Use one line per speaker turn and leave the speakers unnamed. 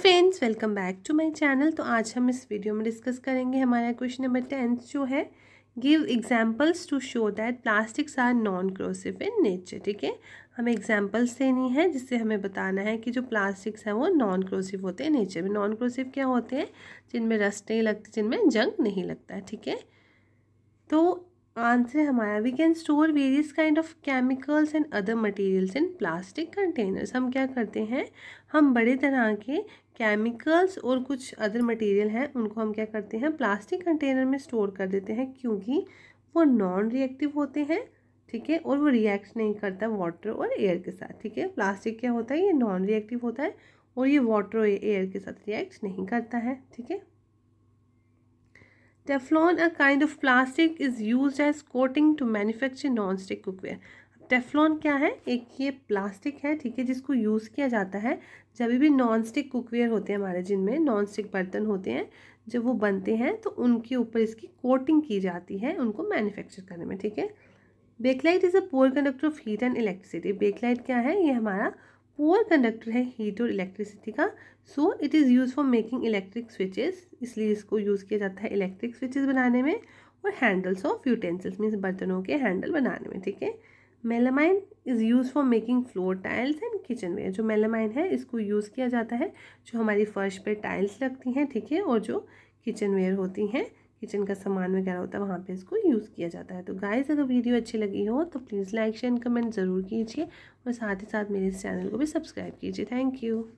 friends welcome back to my channel तो आज हम इस वीडियो में डिस्कस करेंगे हमारा क्वेश्चन नंबर टेंथ जो है give examples to show that plastics are non corrosive in nature ठीक है हमें एग्जांपल्स देनी है जिससे हमें बताना है कि जो प्लास्टिक्स हैं वो नॉन क्रोसिव होते हैं नेचर में नॉन क्रोसिव क्या होते हैं जिनमें रस नहीं लगती जिनमें जंग नहीं लगता ठीक है तो आंसर हमारा we can store various kind of chemicals and other materials in plastic containers हम क्या करते हैं हम बड़े तरह के केमिकल्स और कुछ अदर मटेरियल हैं उनको हम क्या करते हैं प्लास्टिक कंटेनर में स्टोर कर देते हैं क्योंकि वो नॉन रिएक्टिव होते हैं ठीक है और वो रिएक्ट नहीं करता वाटर और एयर के साथ ठीक है प्लास्टिक क्या होता है ये नॉन रिएक्टिव होता है और ये वाटर और एयर के साथ रिएक्ट नहीं करता है ठीक है Teflon a kind of plastic is use as coating to manufacture non stick cookware Teflon क्या है एक ये प्लास्टिक है ठीक है जिसको यूज़ किया जाता है जब भी नॉन स्टिक कुकवेयर होते हैं हमारे जिनमें नॉन स्टिक बर्तन होते हैं जब वो बनते हैं तो उनके ऊपर इसकी कोटिंग की जाती है उनको मैन्युफैक्चर करने में ठीक है Bakelite is a poor conductor of heat and electricity Bakelite क्या है ये हमारा पुअर कंडक्टर है हीट और इलेक्ट्रिसिटी का so it is use for making electric switches इसलिए इसको यूज़ किया जाता है इलेक्ट्रिक स्विचेस बनाने में और हैंडल्स ऑफ यूटेंसिल्स मीन्स बर्तनों के हैंडल बनाने में ठीक है melamine is use for making floor tiles and kitchenware जो मेलामाइन है इसको यूज़ किया जाता है जो हमारी फर्श पर टाइल्स लगती हैं ठीक है और जो किचन वेयर होती हैं किचन का सामान वगैरह होता है वहाँ पे इसको यूज़ किया जाता है तो गाइस अगर वीडियो अच्छी लगी हो तो प्लीज़ लाइक शेयर कमेंट ज़रूर कीजिए और साथ ही साथ मेरे इस चैनल को भी सब्सक्राइब कीजिए थैंक यू